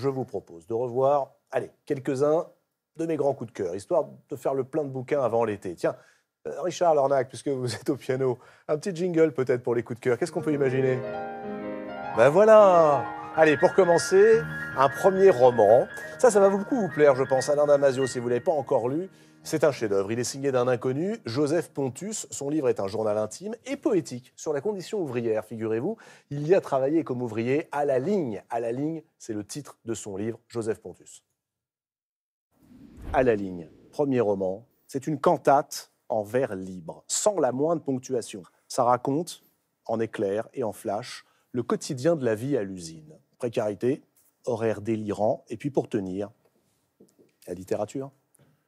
je vous propose de revoir, allez, quelques-uns de mes grands coups de cœur, histoire de faire le plein de bouquins avant l'été. Tiens, euh, Richard Lornac, puisque vous êtes au piano, un petit jingle peut-être pour les coups de cœur. Qu'est-ce qu'on peut imaginer Ben voilà Allez, pour commencer, un premier roman. Ça, ça va beaucoup vous plaire, je pense. Alain Damasio, si vous ne l'avez pas encore lu, c'est un chef-d'œuvre. Il est signé d'un inconnu, Joseph Pontus. Son livre est un journal intime et poétique sur la condition ouvrière, figurez-vous. Il y a travaillé comme ouvrier à la ligne. À la ligne, c'est le titre de son livre, Joseph Pontus. À la ligne, premier roman. C'est une cantate en vers libre, sans la moindre ponctuation. Ça raconte, en éclair et en flash, le quotidien de la vie à l'usine. Précarité, horaire délirant, et puis pour tenir, la littérature.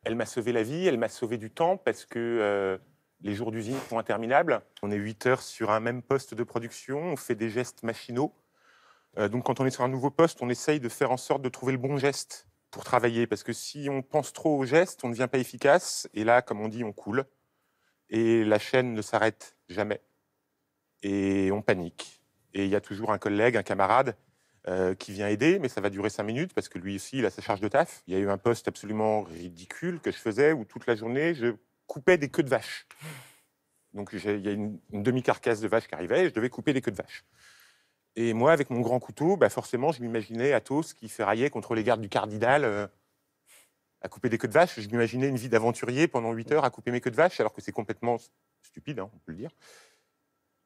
Elle m'a sauvé la vie, elle m'a sauvé du temps parce que euh, les jours d'usine sont interminables. On est 8 heures sur un même poste de production, on fait des gestes machinaux. Euh, donc quand on est sur un nouveau poste, on essaye de faire en sorte de trouver le bon geste pour travailler parce que si on pense trop aux gestes, on ne devient pas efficace et là, comme on dit, on coule. Et la chaîne ne s'arrête jamais. Et on panique. Et il y a toujours un collègue, un camarade euh, qui vient aider, mais ça va durer cinq minutes parce que lui aussi, il a sa charge de taf. Il y a eu un poste absolument ridicule que je faisais où toute la journée, je coupais des queues de vache. Donc il y a une, demi-carcasse de vache qui arrivait et je devais couper des queues de vache. Et moi, avec mon grand couteau, bah forcément, je m'imaginais Athos qui ferraillait contre les gardes du cardinal euh, à couper des queues de vache. Je m'imaginais une vie d'aventurier pendant huit heures à couper mes queues de vache, alors que c'est complètement stupide, hein, on peut le dire.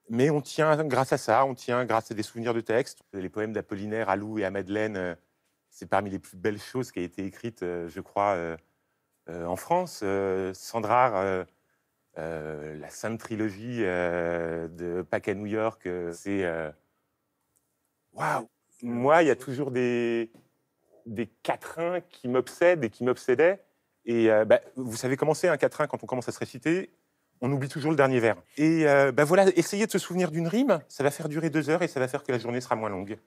Mais on tient grâce à ça, on tient grâce à des souvenirs de textes. Les poèmes d'Apollinaire, à Lou et à Madeleine, euh, c'est parmi les plus belles choses qui a été écrites, euh, je crois, euh, en France. Sandra, la sainte trilogie de Pâques à New York, c'est. Waouh! Moi, il y a toujours des, des quatrains qui m'obsèdent et qui m'obsédaient. Et bah, vous savez comment c'est un quatrain quand on commence à se réciter on oublie toujours le dernier verre. Et euh, bah voilà, essayez de se souvenir d'une rime, ça va faire durer deux heures et ça va faire que la journée sera moins longue.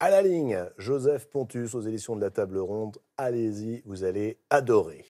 À la ligne, Joseph Pontus aux éditions de la Table Ronde. Allez-y, vous allez adorer.